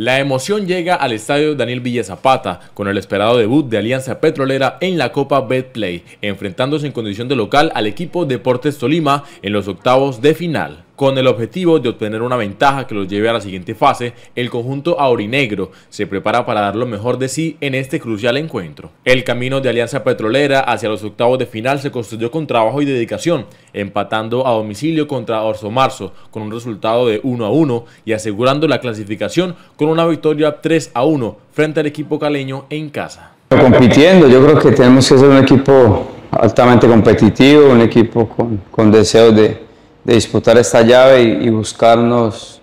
La emoción llega al estadio Daniel Villa Zapata con el esperado debut de Alianza Petrolera en la Copa Betplay, enfrentándose en condición de local al equipo Deportes Tolima en los octavos de final. Con el objetivo de obtener una ventaja que los lleve a la siguiente fase, el conjunto aurinegro se prepara para dar lo mejor de sí en este crucial encuentro. El camino de Alianza Petrolera hacia los octavos de final se construyó con trabajo y dedicación, empatando a domicilio contra Orso Marzo con un resultado de 1 a 1 y asegurando la clasificación con una victoria 3 a 1 frente al equipo caleño en casa. Compitiendo, yo creo que tenemos que ser un equipo altamente competitivo, un equipo con, con deseos de, de disputar esta llave y, buscarnos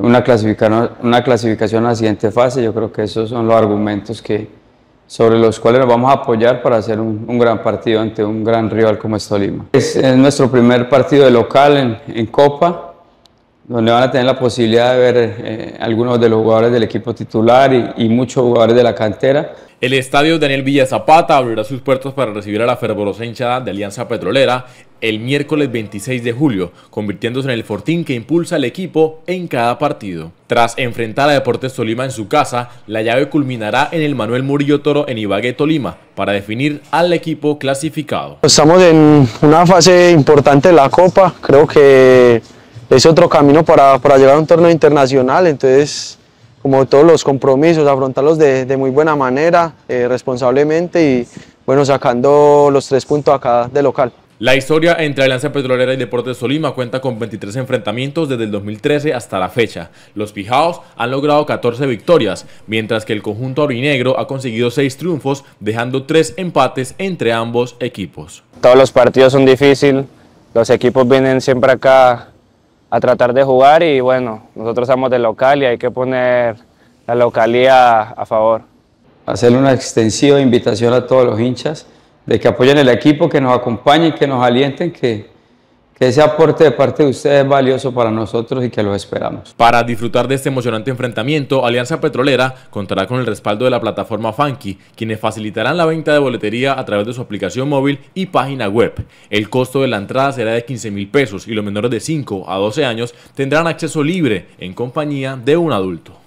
una clasificación, una clasificación a la siguiente fase. Yo creo que esos son los argumentos que, sobre los cuales nos vamos a apoyar para hacer un, gran partido ante un gran rival como es Tolima. Es, nuestro primer partido de local en, en Copa donde van a tener la posibilidad de ver eh, algunos de los jugadores del equipo titular y, muchos jugadores de la cantera. El estadio Daniel Villa Zapata abrirá sus puertos para recibir a la fervorosa hinchada de Alianza Petrolera el miércoles 26 de julio, convirtiéndose en el fortín que impulsa al equipo en cada partido. Tras enfrentar a Deportes Tolima en su casa, la llave culminará en el Manuel Murillo Toro en Ibagué, Tolima, para definir al equipo clasificado. Estamos en una fase importante de la Copa, creo que es otro camino para, para llegar a un torneo internacional, entonces como todos los compromisos, afrontarlos de, de muy buena manera, eh, responsablemente y bueno, sacando los tres puntos acá de local. La historia entre Alianza Petrolera y Deportes Solima cuenta con 23 enfrentamientos desde el 2013 hasta la fecha. Los Pijaos han logrado 14 victorias, mientras que el conjunto aurinegro ha conseguido 6 triunfos, dejando 3 empates entre ambos equipos. Todos los partidos son difíciles, los equipos vienen siempre acá a tratar de jugar y bueno, nosotros somos de local y hay que poner la localía a favor. Hacer una extensiva invitación a todos los hinchas de que apoyen el equipo, que nos acompañen, que nos alienten, que, que ese aporte de parte de ustedes es valioso para nosotros y que lo esperamos. Para disfrutar de este emocionante enfrentamiento, Alianza Petrolera contará con el respaldo de la plataforma Funky, quienes facilitarán la venta de boletería a través de su aplicación móvil y página web. El costo de la entrada será de 15 mil pesos y los menores de 5 a 12 años tendrán acceso libre en compañía de un adulto.